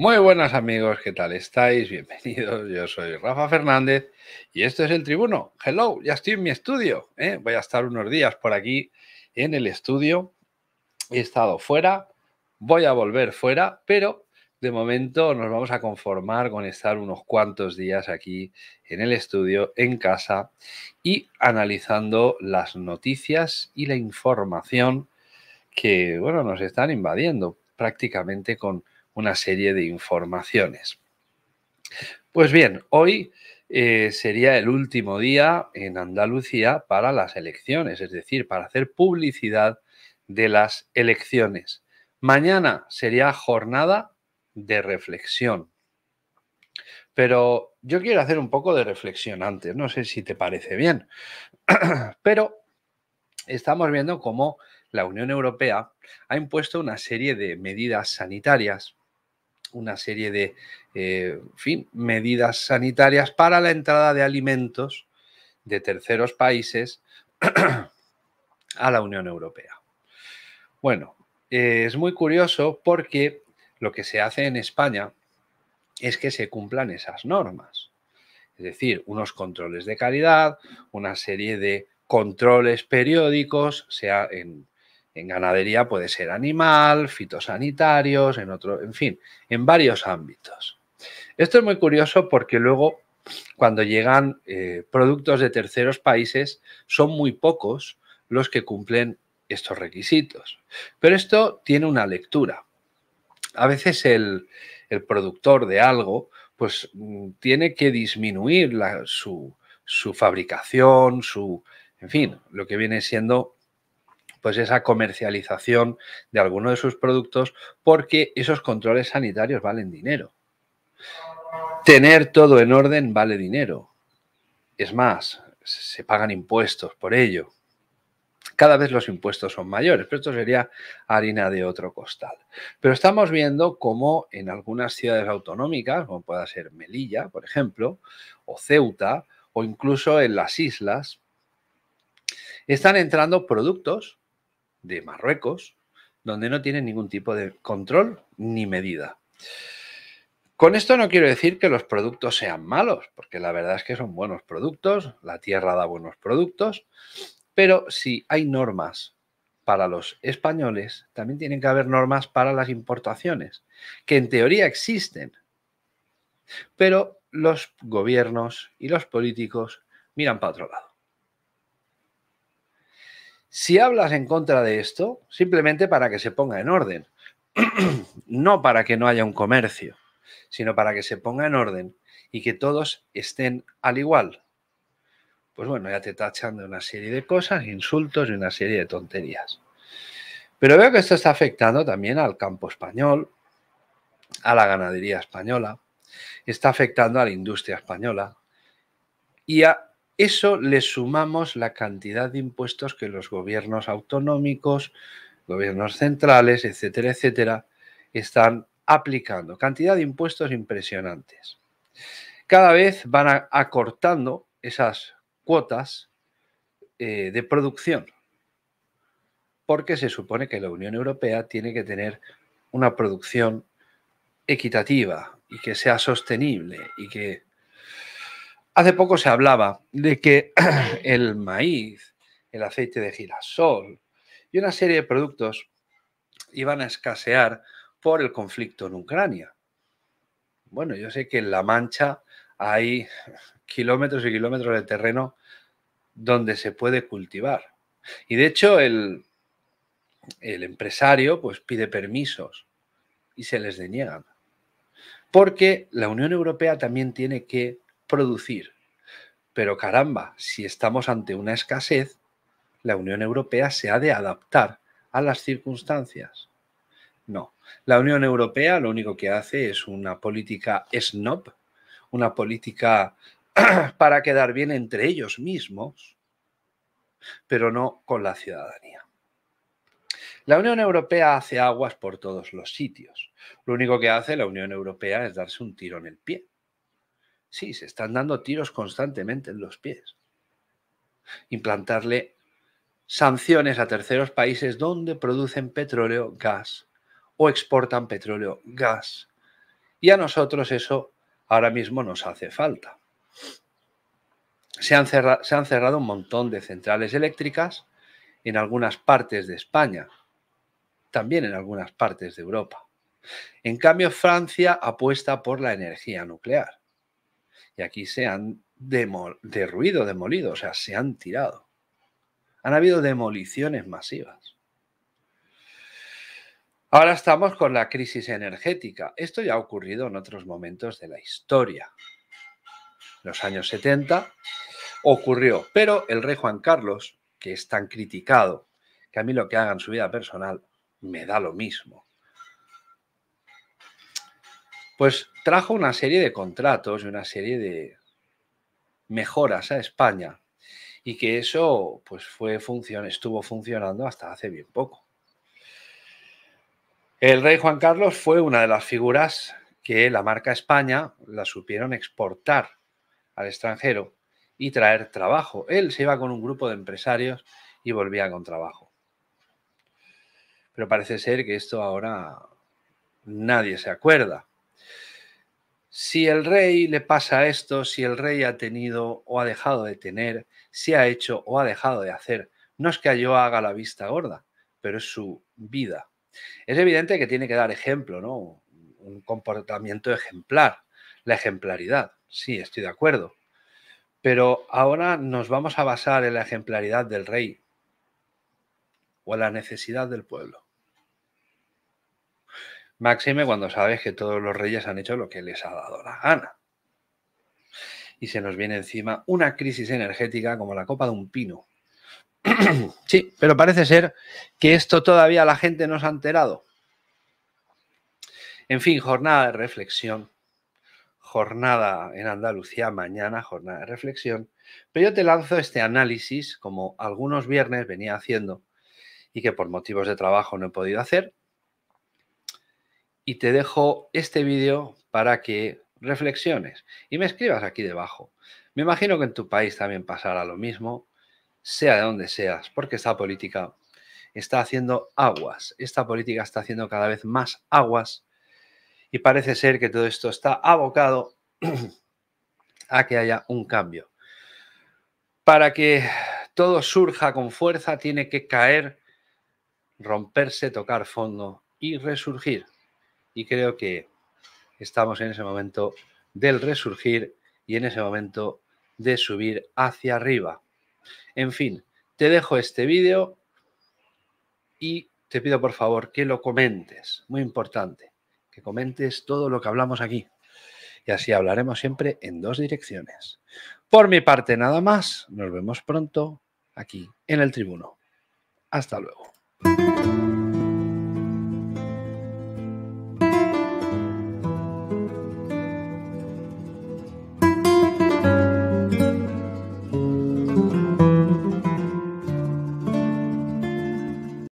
Muy buenas amigos, ¿qué tal estáis? Bienvenidos, yo soy Rafa Fernández y esto es El Tribuno. Hello, ya estoy en mi estudio. ¿eh? Voy a estar unos días por aquí en el estudio. He estado fuera, voy a volver fuera, pero de momento nos vamos a conformar con estar unos cuantos días aquí en el estudio, en casa, y analizando las noticias y la información que, bueno, nos están invadiendo prácticamente con una serie de informaciones. Pues bien, hoy eh, sería el último día en Andalucía para las elecciones, es decir, para hacer publicidad de las elecciones. Mañana sería jornada de reflexión. Pero yo quiero hacer un poco de reflexión antes, no sé si te parece bien, pero estamos viendo cómo la Unión Europea ha impuesto una serie de medidas sanitarias una serie de eh, fin, medidas sanitarias para la entrada de alimentos de terceros países a la Unión Europea. Bueno, eh, es muy curioso porque lo que se hace en España es que se cumplan esas normas. Es decir, unos controles de calidad, una serie de controles periódicos, sea en en ganadería puede ser animal, fitosanitarios, en otro, en fin, en varios ámbitos. Esto es muy curioso porque luego cuando llegan eh, productos de terceros países son muy pocos los que cumplen estos requisitos. Pero esto tiene una lectura. A veces el, productor de algo pues mm, tiene que disminuir su, su fabricación, su, en fin, lo que viene siendo pues esa comercialización de alguno de sus productos porque esos controles sanitarios valen dinero. Tener todo en orden vale dinero. Es más, se pagan impuestos por ello. Cada vez los impuestos son mayores, pero esto sería harina de otro costal. Pero estamos viendo cómo en algunas ciudades autonómicas, como pueda ser Melilla, por ejemplo, o Ceuta, o incluso en las islas, están entrando productos de Marruecos, donde no tiene ningún tipo de control ni medida. Con esto no quiero decir que los productos sean malos, porque la verdad es que son buenos productos, la tierra da buenos productos, pero si hay normas para los españoles, también tienen que haber normas para las importaciones, que en teoría existen, pero los gobiernos y los políticos miran para otro lado. Si hablas en contra de esto, simplemente para que se ponga en orden, no para que no haya un comercio, sino para que se ponga en orden y que todos estén al igual. Pues bueno, ya te está de una serie de cosas, insultos y una serie de tonterías. Pero veo que esto está afectando también al campo español, a la ganadería española, está afectando a la industria española y a eso le sumamos la cantidad de impuestos que los gobiernos autonómicos, gobiernos centrales, etcétera, etcétera, están aplicando. Cantidad de impuestos impresionantes. Cada vez van acortando esas cuotas eh, de producción, porque se supone que la Unión Europea tiene que tener una producción equitativa y que sea sostenible y que Hace poco se hablaba de que el maíz, el aceite de girasol y una serie de productos iban a escasear por el conflicto en Ucrania. Bueno, yo sé que en La Mancha hay kilómetros y kilómetros de terreno donde se puede cultivar. Y de hecho el, el empresario pues pide permisos y se les deniegan. Porque la Unión Europea también tiene que producir. Pero caramba, si estamos ante una escasez, la Unión Europea se ha de adaptar a las circunstancias. No, la Unión Europea lo único que hace es una política snob, una política para quedar bien entre ellos mismos, pero no con la ciudadanía. La Unión Europea hace aguas por todos los sitios. Lo único que hace la Unión Europea es darse un tiro en el pie. Sí, se están dando tiros constantemente en los pies. Implantarle sanciones a terceros países donde producen petróleo, gas o exportan petróleo, gas. Y a nosotros eso ahora mismo nos hace falta. Se han, se han cerrado un montón de centrales eléctricas en algunas partes de España, también en algunas partes de Europa. En cambio, Francia apuesta por la energía nuclear. Y aquí se han derruido, demolido, o sea, se han tirado. Han habido demoliciones masivas. Ahora estamos con la crisis energética. Esto ya ha ocurrido en otros momentos de la historia. En los años 70 ocurrió, pero el rey Juan Carlos, que es tan criticado, que a mí lo que haga en su vida personal me da lo mismo pues trajo una serie de contratos y una serie de mejoras a España y que eso pues fue función, estuvo funcionando hasta hace bien poco. El rey Juan Carlos fue una de las figuras que la marca España la supieron exportar al extranjero y traer trabajo. Él se iba con un grupo de empresarios y volvía con trabajo. Pero parece ser que esto ahora nadie se acuerda si el rey le pasa esto, si el rey ha tenido o ha dejado de tener, si ha hecho o ha dejado de hacer. No es que yo haga la vista gorda, pero es su vida. Es evidente que tiene que dar ejemplo, ¿no? Un comportamiento ejemplar, la ejemplaridad. Sí, estoy de acuerdo. Pero ahora nos vamos a basar en la ejemplaridad del rey o en la necesidad del pueblo. Máxime cuando sabes que todos los reyes han hecho lo que les ha dado la gana. Y se nos viene encima una crisis energética como la copa de un pino. sí, pero parece ser que esto todavía la gente no se ha enterado. En fin, jornada de reflexión. Jornada en Andalucía mañana, jornada de reflexión. Pero yo te lanzo este análisis, como algunos viernes venía haciendo y que por motivos de trabajo no he podido hacer, y te dejo este vídeo para que reflexiones y me escribas aquí debajo. Me imagino que en tu país también pasará lo mismo, sea de donde seas, porque esta política está haciendo aguas, esta política está haciendo cada vez más aguas y parece ser que todo esto está abocado a que haya un cambio. Para que todo surja con fuerza tiene que caer, romperse, tocar fondo y resurgir y creo que estamos en ese momento del resurgir y en ese momento de subir hacia arriba. En fin, te dejo este vídeo y te pido por favor que lo comentes, muy importante, que comentes todo lo que hablamos aquí. Y así hablaremos siempre en dos direcciones. Por mi parte nada más, nos vemos pronto aquí en el tribuno. Hasta luego.